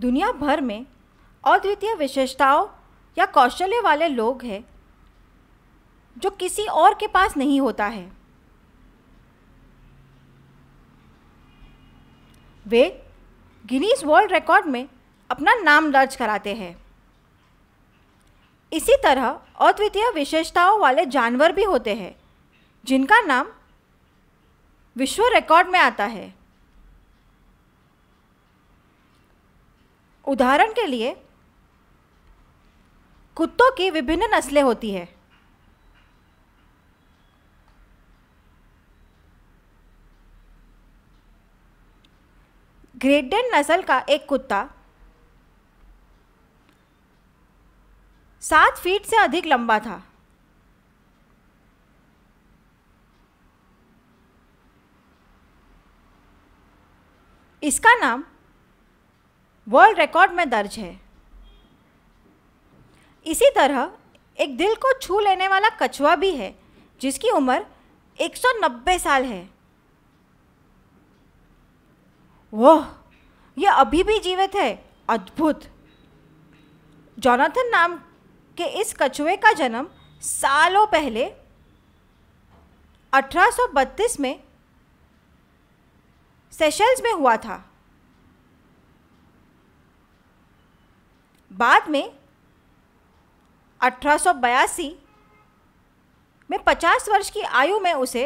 दुनिया भर में अद्वितीय विशेषताओं या कौशल्य वाले लोग हैं जो किसी और के पास नहीं होता है वे गिनीज वर्ल्ड रिकॉर्ड में अपना नाम दर्ज कराते हैं इसी तरह अद्वितीय विशेषताओं वाले जानवर भी होते हैं जिनका नाम विश्व रिकॉर्ड में आता है उदाहरण के लिए कुत्तों की विभिन्न नस्लें होती है ग्रेडेन नस्ल का एक कुत्ता सात फीट से अधिक लंबा था इसका नाम वर्ल्ड रिकॉर्ड में दर्ज है इसी तरह एक दिल को छू लेने वाला कछुआ भी है जिसकी उम्र 190 साल है वह यह अभी भी जीवित है अद्भुत जॉनाथन नाम के इस कछुए का जन्म सालों पहले 1832 में सेशल्स में हुआ था बाद में अठारह में 50 वर्ष की आयु में उसे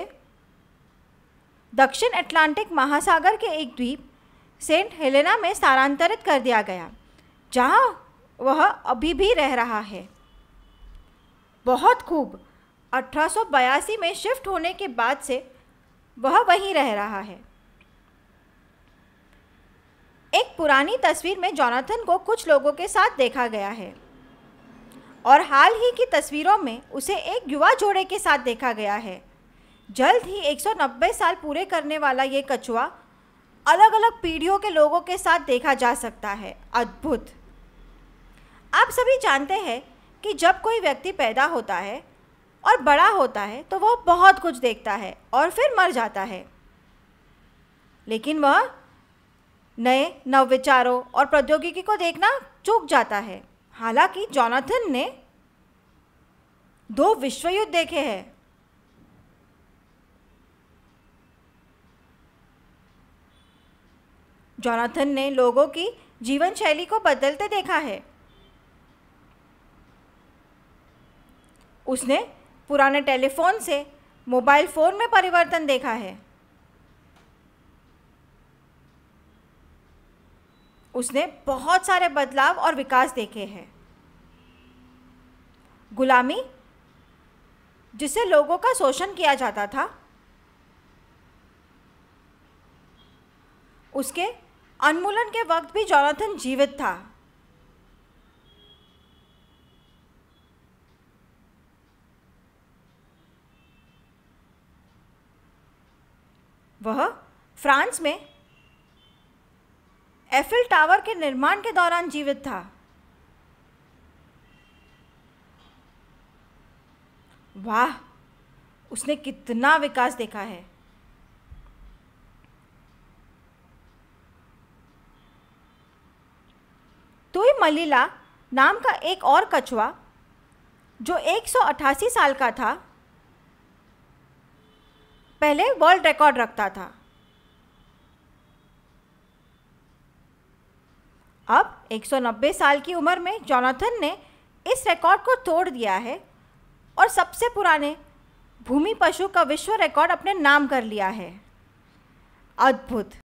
दक्षिण अटलांटिक महासागर के एक द्वीप सेंट हेलेना में स्थानांतरित कर दिया गया जहां वह अभी भी रह रहा है बहुत खूब अठारह में शिफ्ट होने के बाद से वह वहीं रह रहा है पुरानी तस्वीर में जोनाथन को कुछ लोगों के साथ देखा गया है और हाल ही की तस्वीरों में उसे एक युवा जोड़े के साथ देखा गया है जल्द ही 190 साल पूरे करने वाला ये कछुआ अलग अलग पीढ़ियों के लोगों के साथ देखा जा सकता है अद्भुत आप सभी जानते हैं कि जब कोई व्यक्ति पैदा होता है और बड़ा होता है तो वह बहुत कुछ देखता है और फिर मर जाता है लेकिन वह नए नव विचारों और प्रौद्योगिकी को देखना चूक जाता है हालांकि जॉनाथन ने दो विश्व युद्ध देखे हैं जॉनाथन ने लोगों की जीवन शैली को बदलते देखा है उसने पुराने टेलीफोन से मोबाइल फ़ोन में परिवर्तन देखा है उसने बहुत सारे बदलाव और विकास देखे हैं गुलामी जिससे लोगों का शोषण किया जाता था उसके उन्मूलन के वक्त भी जॉनाथन जीवित था वह फ्रांस में एफिल टावर के निर्माण के दौरान जीवित था वाह उसने कितना विकास देखा है तुई मलिला नाम का एक और कछुआ जो 188 साल का था पहले वर्ल्ड रिकॉर्ड रखता था अब 190 साल की उम्र में जॉनाथन ने इस रिकॉर्ड को तोड़ दिया है और सबसे पुराने भूमि पशु का विश्व रिकॉर्ड अपने नाम कर लिया है अद्भुत